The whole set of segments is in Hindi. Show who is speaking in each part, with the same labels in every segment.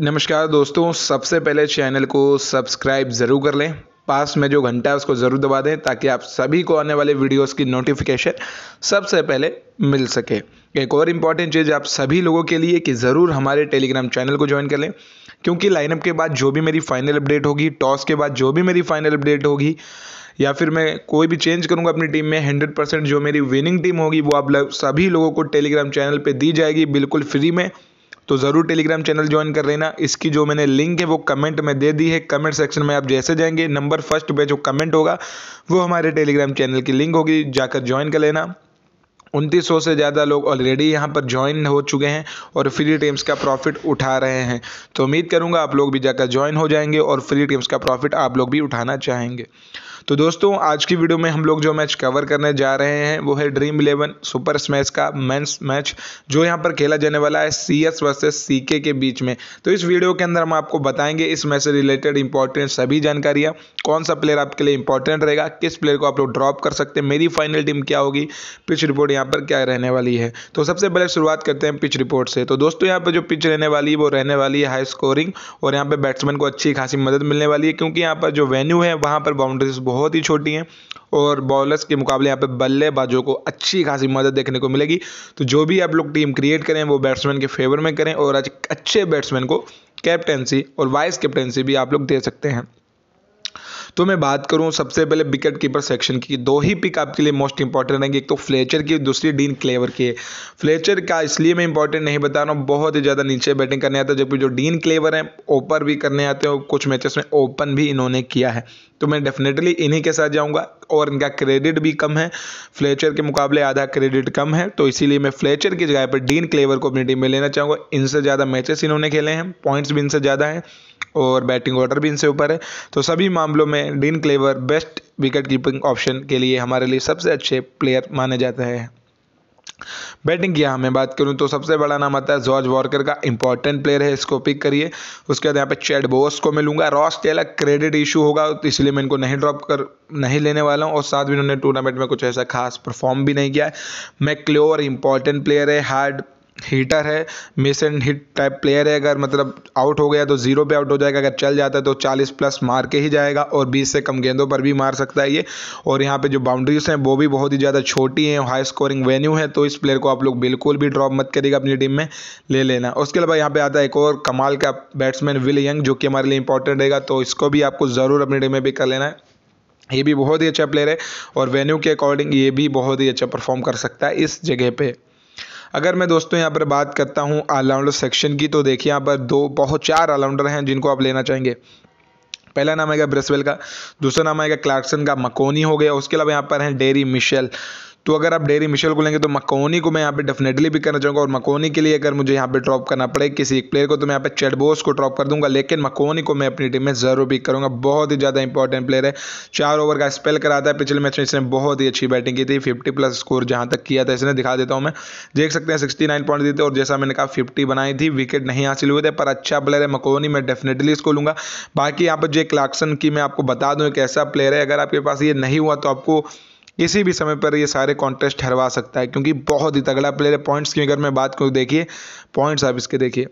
Speaker 1: नमस्कार दोस्तों सबसे पहले चैनल को सब्सक्राइब ज़रूर कर लें पास में जो घंटा है उसको ज़रूर दबा दें ताकि आप सभी को आने वाले वीडियोस की नोटिफिकेशन सबसे पहले मिल सके एक और इम्पॉर्टेंट चीज़ आप सभी लोगों के लिए कि ज़रूर हमारे टेलीग्राम चैनल को ज्वाइन कर लें क्योंकि लाइनअप के बाद जो भी मेरी फाइनल अपडेट होगी टॉस के बाद जो भी मेरी फाइनल अपडेट होगी या फिर मैं कोई भी चेंज करूँगा अपनी टीम में हंड्रेड परसेंट जो मेरी विनिंग टीम होगी वो आप लग, सभी लोगों को टेलीग्राम चैनल पर दी जाएगी बिल्कुल फ्री में तो ज़रूर टेलीग्राम चैनल ज्वाइन कर लेना इसकी जो मैंने लिंक है वो कमेंट में दे दी है कमेंट सेक्शन में आप जैसे जाएंगे नंबर फर्स्ट पे जो कमेंट होगा वो हमारे टेलीग्राम चैनल की लिंक होगी जाकर ज्वाइन कर लेना उनतीस से ज़्यादा लोग ऑलरेडी यहाँ पर ज्वाइन हो चुके हैं और फ्री टीम्स का प्रॉफिट उठा रहे हैं तो उम्मीद करूँगा आप लोग भी जाकर ज्वाइन हो जाएंगे और फ्री टीम्स का प्रॉफिट आप लोग भी उठाना चाहेंगे तो दोस्तों आज की वीडियो में हम लोग जो मैच कवर करने जा रहे हैं वो है ड्रीम इलेवन सुपर स्मैश का मेंस मैच जो यहाँ पर खेला जाने वाला है सी एस वर्सेज सी के के बीच में तो इस वीडियो के अंदर हम आपको बताएंगे इस मैच से रिलेटेड इंपॉर्टेंट सभी जानकारियाँ कौन सा प्लेयर आपके लिए इंपॉर्टेंट रहेगा किस प्लेयर को आप लोग ड्रॉप कर सकते हैं मेरी फाइनल टीम क्या होगी पिच रिपोर्ट यहाँ पर क्या रहने वाली है तो सबसे पहले शुरुआत करते हैं पिच रिपोर्ट से तो दोस्तों यहाँ पर जो पिच रहने वाली है वो रहने वाली है हाई स्कोरिंग और यहाँ पर बैट्समैन को अच्छी खासी मदद मिलने वाली है क्योंकि यहाँ पर जो वेन्यू है वहाँ पर बाउंड्रीज बहुत बहुत ही छोटी हैं और बॉलर्स के मुकाबले यहाँ पे बल्लेबाजों को अच्छी खासी मदद देखने को मिलेगी तो जो भी आप लोग टीम क्रिएट करें वो बैट्समैन के फेवर में करें और अच्छे बैट्समैन को कैप्टेंसी और वाइस कैप्टेंसी भी आप लोग दे सकते हैं तो मैं बात करूँ सबसे पहले विकेट कीपर सेक्शन की दो ही पिक आपके लिए मोस्ट इंपॉर्टेंट रहेंगे एक तो फ्लेचर की दूसरी डीन क्लेवर की है फ्लेचर का इसलिए मैं इंपॉर्टेंट नहीं बता रहा हूँ बहुत ही ज़्यादा नीचे बैटिंग करने आता है जबकि जो डीन क्लेवर है ओपर भी करने आते हैं कुछ मैचेस में ओपन भी इन्होंने किया है तो मैं डेफिनेटली इन्हीं के साथ जाऊँगा और इनका क्रेडिट भी कम है फ्लेचर के मुकाबले आधा क्रेडिट कम है तो इसीलिए मैं फ्लेचर की जगह पर डीन क्लेवर को अपनी टीम में लेना चाहूँगा इनसे ज़्यादा मैचेस इन्होंने खेले हैं पॉइंट्स भी इनसे ज़्यादा हैं और बैटिंग ऑर्डर भी इनसे ऊपर है तो सभी मामलों में Dean Cleaver best wicket keeping option के लिए हमारे लिए सबसे अच्छे प्लेयर माने जाते हैं बैटिंग की यहाँ मैं बात करूँ तो सबसे बड़ा नाम आता है जॉर्ज वॉर्कर का इंपॉर्टेंट प्लेयर है इसको पिक करिए उसके बाद यहाँ पे चैड बोस को मिलूंगा रॉस अलग क्रेडिट इशू होगा तो इसलिए मैं इनको नहीं ड्रॉप कर नहीं लेने वाला हूँ और साथ भी इन्होंने टूर्नामेंट में कुछ ऐसा खास परफॉर्म भी नहीं किया है मैक्लोर इंपॉर्टेंट प्लेयर है हार्ड हीटर है miss and hit type player है अगर मतलब आउट हो गया तो ज़ीरो पे आउट हो जाएगा अगर चल जाता है तो 40 प्लस मार के ही जाएगा और 20 से कम गेंदों पर भी मार सकता है ये और यहाँ पे जो बाउंड्रीज हैं वो भी बहुत ही ज़्यादा छोटी हैं हाई स्कोरिंग वेन्यू है तो इस प्लेयर को आप लोग बिल्कुल भी ड्रॉप मत करेगा अपनी टीम में ले लेना उसके अलावा यहाँ पर आता है एक और कमाल का बैट्समैन विल यंग जो कि हमारे लिए इंपॉर्टेंट रहेगा तो इसको भी आपको ज़रूर अपनी टीम में भी कर लेना है ये भी बहुत ही अच्छा प्लेयर है और वेन्यू के अकॉर्डिंग ये भी बहुत ही अच्छा परफॉर्म कर सकता है इस जगह पर अगर मैं दोस्तों यहाँ पर बात करता हूँ ऑलराउंडर सेक्शन की तो देखिए यहाँ पर दो बहुत चार ऑलराउंडर हैं जिनको आप लेना चाहेंगे पहला नाम आएगा ब्रेसवेल का दूसरा नाम आएगा क्लार्कसन का मकोनी हो गया उसके अलावा यहाँ पर हैं डेरी मिशेल तो अगर आप डेरी मिशेल को लेंगे तो मकोनी को मैं यहाँ पे डेफिनेटली भी करना चाहूँगा और मकोनी के लिए अगर मुझे यहाँ पे ड्रॉप करना पड़े किसी एक प्लेयर को तो मैं यहाँ पे चेडबोस को ड्रॉप कर दूंगा लेकिन मकोनी को मैं अपनी टीम में ज़रूर भी करूँगा बहुत ही ज़्यादा इंपॉर्टेंट प्लेयर है चार ओवर का स्पेल कराता है पिछले मैच में इसने बहुत ही अच्छी बैटिंग की थी फिफ्टी प्लस स्कोर जहाँ तक किया था इसने दिखा देता हूँ मैं देख सकते हैं सिक्सटी नाइन पॉइंट देते और जैसा मैंने कहा फिफ्टी बनाई थी विकेट नहीं हासिल हुए थे पर अच्छा प्लेयर है मकोनी मैं डेफिनेटली इसको लूँगा बाकी यहाँ पर जे क्लाक्सन की मैं आपको बता दूँ एक ऐसा प्लेयर है अगर आपके पास ये नहीं हुआ तो आपको इसी भी समय पर ये सारे कॉन्टेस्ट हरवा सकता है क्योंकि बहुत ही तगड़ा प्लेयर है पॉइंट्स की अगर मैं बात करूँ देखिए पॉइंट्स आप इसके देखिए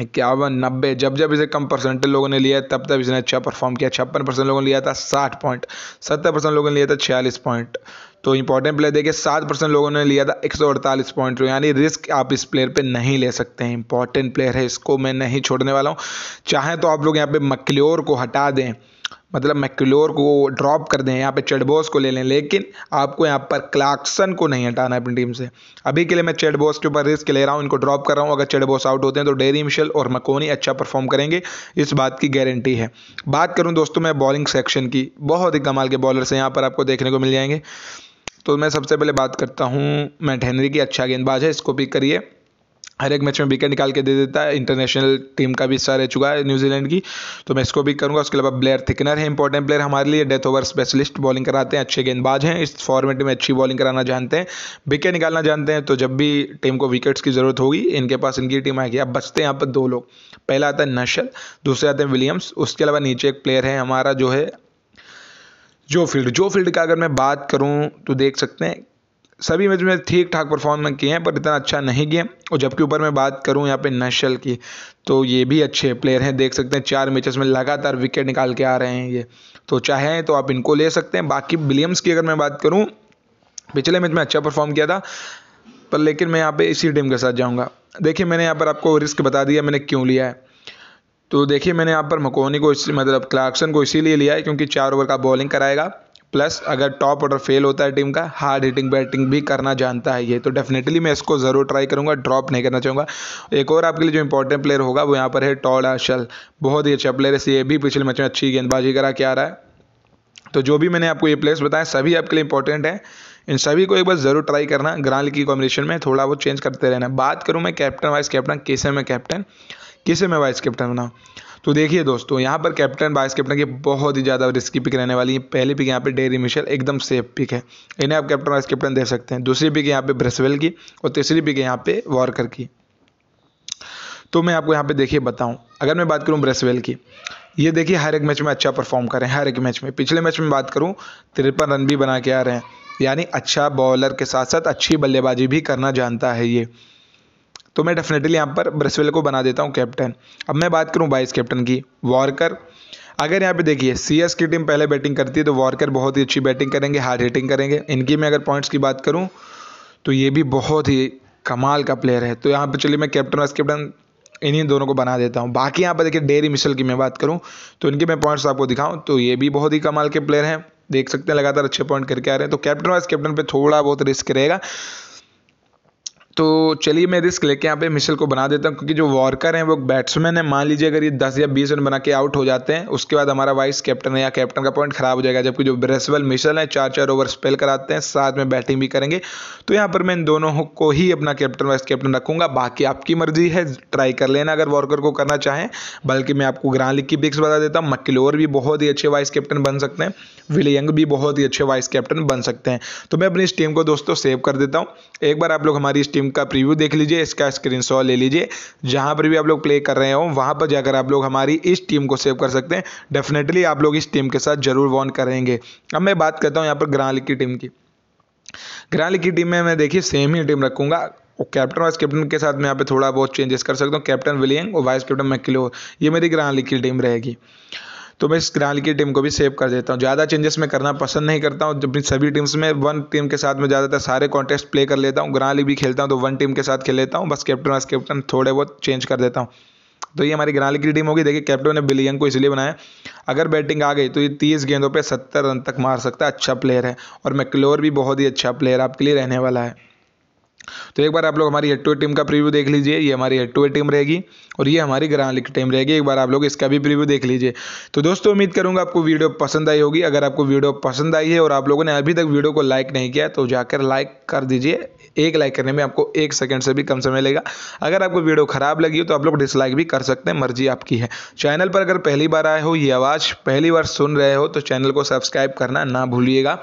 Speaker 1: इक्यावन नब्बे जब जब इसे कम परसेंटेज लोगों ने लिया तब तब इसने अच्छा परफॉर्म किया छप्पन परसेंट लोगों ने लिया था साठ पॉइंट सत्तर परसेंट लोगों ने लिया था छियालीस पॉइंट तो इंपॉर्टेंट प्लेयर देखिए सात परसेंट लोगों ने लिया था एक सौ अड़तालीस पॉइंट तो यानी रिस्क आप इस प्लेयर पे नहीं ले सकते हैं इंपॉर्टेंट प्लेयर है इसको मैं नहीं छोड़ने वाला हूँ चाहे तो आप लोग यहाँ पे मकल्योर को हटा दें मतलब मैक्लोर को ड्रॉप कर दें यहाँ पे चेडबॉस को ले लें लेकिन आपको यहाँ पर क्लार्कसन को नहीं हटाना है अपनी टीम से अभी के लिए मैं चेडबॉस के ऊपर रिस्क ले रहा हूँ इनको ड्रॉप कर रहा हूँ अगर चेडबॉस आउट होते हैं तो डेरी मिशल और मकोनी अच्छा परफॉर्म करेंगे इस बात की गारंटी है बात करूँ दोस्तों मैं बॉलिंग सेक्शन की बहुत ही कमाल के बॉलर्स हैं यहाँ पर आपको देखने को मिल जाएंगे तो मैं सबसे पहले बात करता हूँ मैट हेनरी की अच्छा गेंदबाज है इसको पिक करिए हर एक मैच में विकेट निकाल के दे देता है इंटरनेशनल टीम का भी हिस्सा रह चुका है न्यूजीलैंड की तो मैं इसको भी करूँगा उसके अलावा ब्लेयर थिकनर है इंपॉर्टेंट प्लेयर हमारे लिए डेथ ओवर स्पेशलिस्ट बॉलिंग कराते हैं अच्छे गेंदबाज हैं इस फॉर्मेट में अच्छी बॉलिंग कराना जानते हैं विकेट निकालना जानते हैं तो जब भी टीम को विकेट्स की ज़रूरत होगी इनके पास इनकी टीम आएगी अब बचते हैं यहाँ पर दो लोग पहला आता है नशल दूसरे आते हैं विलियम्स उसके अलावा नीचे एक प्लेयर है हमारा जो है जो फील्ड जो फील्ड का अगर मैं बात करूं तो देख सकते हैं सभी मैच में ठीक ठाक परफॉर्म किए हैं पर इतना अच्छा नहीं किए और जबकि ऊपर मैं बात करूं यहाँ पे नशल की तो ये भी अच्छे प्लेयर हैं देख सकते हैं चार मैचेस में लगातार विकेट निकाल के आ रहे हैं ये तो चाहें तो आप इनको ले सकते हैं बाकी विलियम्स की अगर मैं बात करूँ पिछले मैच में अच्छा परफॉर्म किया था पर लेकिन मैं यहाँ पर इसी टीम के साथ जाऊँगा देखिए मैंने यहाँ पर आपको रिस्क बता दिया मैंने क्यों लिया है तो देखिए मैंने यहाँ पर मकोनी को इस मतलब क्लार्कसन को इसीलिए लिया है क्योंकि चार ओवर का बॉलिंग कराएगा प्लस अगर टॉप ऑर्डर फेल होता है टीम का हार्ड हिटिंग बैटिंग भी करना जानता है ये तो डेफिनेटली मैं इसको ज़रूर ट्राई करूँगा ड्रॉप नहीं करना चाहूँगा एक और आपके लिए जो इंपॉर्टेंट प्लेयर होगा वो यहाँ पर है टॉड आशल बहुत ही अच्छा प्लेयर है ये भी पिछले मैच में अच्छी गेंदबाजी करा के आ रहा है तो जो भी मैंने आपको ये प्लेयर्स बताए सभी आपके लिए इंपॉर्टेंट है इन सभी को एक बार ज़रूर ट्राई करना ग्रांड की कॉम्बिनेशन में थोड़ा बहुत चेंज करते रहना बात करूँ मैं कैप्टन वाइस कैप्टन किसे में कैप्टन किसे में वाइस कैप्टन बनाऊँ तो देखिए दोस्तों यहाँ पर कैप्टन वाइस कैप्टन की बहुत ही ज़्यादा रिस्की पिक रहने वाली है पहली पिक यहाँ पर डेरी मिशेल एकदम सेफ पिक है इन्हें आप कैप्टन वाइस कैप्टन दे सकते हैं दूसरी पिक यहाँ पर ब्रेसवेल की और तीसरी पिक यहाँ पर वॉरकर की तो मैं आपको यहाँ पे देखिए बताऊँ अगर मैं बात करूँ ब्रेसवेल की ये देखिए हर एक मैच में अच्छा परफॉर्म कर रहे हैं हर एक मैच में पिछले मैच में बात करूँ तिरपन रन भी बना के आ रहे हैं यानी अच्छा बॉलर के साथ साथ अच्छी बल्लेबाजी भी करना जानता है ये तो मैं डेफिनेटली यहाँ पर ब्रसवेल को बना देता हूँ कैप्टन अब मैं बात करूँ वाइस कैप्टन की वॉरकर अगर यहाँ पे देखिए सी एस की टीम पहले बैटिंग करती है तो वॉरकर बहुत ही अच्छी बैटिंग करेंगे हार्ड हिटिंग करेंगे इनकी मैं अगर पॉइंट्स की बात करूँ तो ये भी बहुत ही कमाल का प्लेयर है तो यहाँ पे चलिए मैं कैप्टन वाइस कैप्टन इन्हीं दोनों को बना देता हूँ बाकी यहाँ पर देखिए डेरी मिशल की मैं बात करूँ तो इनके मैं पॉइंट्स आपको दिखाऊँ तो ये भी बहुत ही कमाल के प्लेयर हैं देख सकते हैं लगातार अच्छे पॉइंट करके आ रहे हैं तो कैप्टन वाइस कैप्टन पर थोड़ा बहुत रिस्क रहेगा तो चलिए मैं रिस्क लेके यहाँ पे मिशेल को बना देता हूँ क्योंकि जो वॉर्कर हैं वो बैट्समैन है मान लीजिए अगर ये दस या बीस रन बना के आउट हो जाते हैं उसके बाद हमारा वाइस कैप्टन है या कैप्टन का पॉइंट खराब हो जाएगा जबकि जो ब्रेसवेल मिशेल है चार चार ओवर स्पेल कराते हैं साथ में बैटिंग भी करेंगे तो यहाँ पर मैं इन दोनों को ही अपना कैप्टन वाइस कैप्टन रखूँगा बाकी आपकी मर्जी है ट्राई कर लेना अगर वॉर्कर को करना चाहें बल्कि मैं आपको ग्रां लीग की पिक्स बता देता हूँ मकिलोर भी बहुत ही अच्छे वाइस कैप्टन बन सकते हैं विलियंग भी बहुत ही अच्छे वाइस कैप्टन बन सकते हैं तो मैं अपनी इस टीम को दोस्तों सेव कर देता हूँ एक बार आप लोग हमारी इस टीम गेम का प्रीव्यू देख लीजिए इसका स्क्रीन ले लीजिए जहां पर भी आप लोग प्ले कर रहे हो वहां पर जाकर आप लोग हमारी इस टीम को सेव कर सकते हैं डेफिनेटली आप लोग इस टीम के साथ जरूर वॉन करेंगे अब मैं बात करता हूँ यहाँ पर ग्रांड की टीम की ग्रांड की टीम में मैं देखिए सेम ही टीम रखूंगा और कैप्टन वाइस कैप्टन के साथ मैं यहाँ पे थोड़ा बहुत चेंजेस कर सकता हूँ कैप्टन विलियंग और वाइस कैप्टन मैकिलोर ये मेरी ग्रांड लीग की टीम रहेगी तो मैं इस क्राल की टीम को भी सेव कर देता हूँ ज़्यादा चेंजेस मैं करना पसंद नहीं करता हूँ जब सभी टीम्स में वन टीम के साथ मैं ज़्यादातर सारे कॉन्टेस्ट प्ले कर लेता हूँ ग्राली भी खेलता हूँ तो वन टीम के साथ खेल लेता हूँ बस कैप्टन वाइस कैप्टन थोड़े बहुत चेंज कर देता हूँ तो ये हमारी ग्राली की टीम होगी देखिए कैप्टन ने बिलियन को इसलिए बनाया अगर बैटिंग आ गई तो ये तीस गेंदों पर सत्तर रन तक मार सकता है अच्छा प्लेयर है और मैकलोर भी बहुत ही अच्छा प्लेयर आपके लिए रहने वाला है तो एक बार आप लोग हमारी हेड टू टीम का प्रीव्यू देख लीजिए ये हमारी हेड टू टीम रहेगी और ये हमारी ग्रांड लीग टीम रहेगी एक बार आप लोग इसका भी प्रीव्यू देख लीजिए तो दोस्तों उम्मीद करूंगा आपको वीडियो पसंद आई होगी अगर आपको वीडियो पसंद आई है और आप लोगों ने अभी तक वीडियो को लाइक नहीं किया तो जाकर लाइक कर दीजिए एक लाइक करने में आपको एक सेकंड से भी कम समय लगेगा अगर आपको वीडियो खराब लगी हो तो आप लोग डिसलाइक भी कर सकते हैं मर्जी आपकी है चैनल पर अगर पहली बार आए हो ये आवाज़ पहली बार सुन रहे हो तो चैनल को सब्सक्राइब करना ना भूलिएगा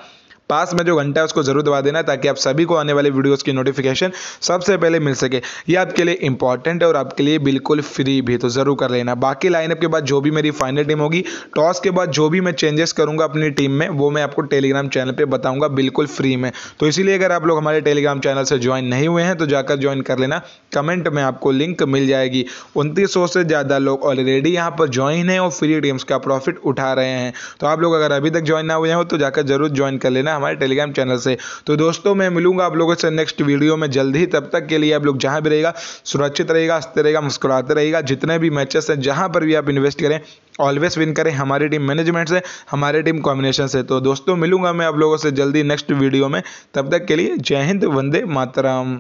Speaker 1: पास में जो घंटा है उसको जरूर दबा देना ताकि आप सभी को आने वाले वीडियोज़ की नोटिफिकेशन सबसे पहले मिल सके ये आपके लिए इंपॉर्टेंट है और आपके लिए बिल्कुल फ्री भी तो ज़रूर कर लेना बाकी लाइनअप के बाद जो भी मेरी फाइनल टीम होगी टॉस के बाद जो भी मैं चेंजेस करूँगा अपनी टीम में वो मैं आपको टेलीग्राम चैनल पर बताऊँगा बिल्कुल फ्री में तो इसीलिए अगर आप लोग हमारे टेलीग्राम चैनल से ज्वाइन नहीं हुए हैं तो जाकर ज्वाइन कर लेना कमेंट में आपको लिंक मिल जाएगी उनतीस से ज़्यादा लोग ऑलरेडी यहाँ पर ज्वाइन हैं और फ्री टीम्स का प्रॉफिट उठा रहे हैं तो आप लोग अगर अभी तक ज्वाइन ना हुए हो तो जाकर जरूर ज्वाइन कर लेना हमारे टेलीग्राम चैनल से तो दोस्तों मैं मिलूंगा आप लोगों से नेक्स्ट वीडियो में जल्द ही तब तक के लिए आप लोग जहां भी रहेगा सुरक्षित रहेगा हंसते रहेगा मुस्कुराते रहेगा जितने भी मैचेस हैं जहां पर भी आप इन्वेस्ट करें ऑलवेज विन करें हमारी टीम मैनेजमेंट से हमारी टीम कॉम्बिनेशन से तो दोस्तों मिलूंगा मैं आप लोगों से जल्दी नेक्स्ट वीडियो में तब तक के लिए जय हिंद वंदे मातरम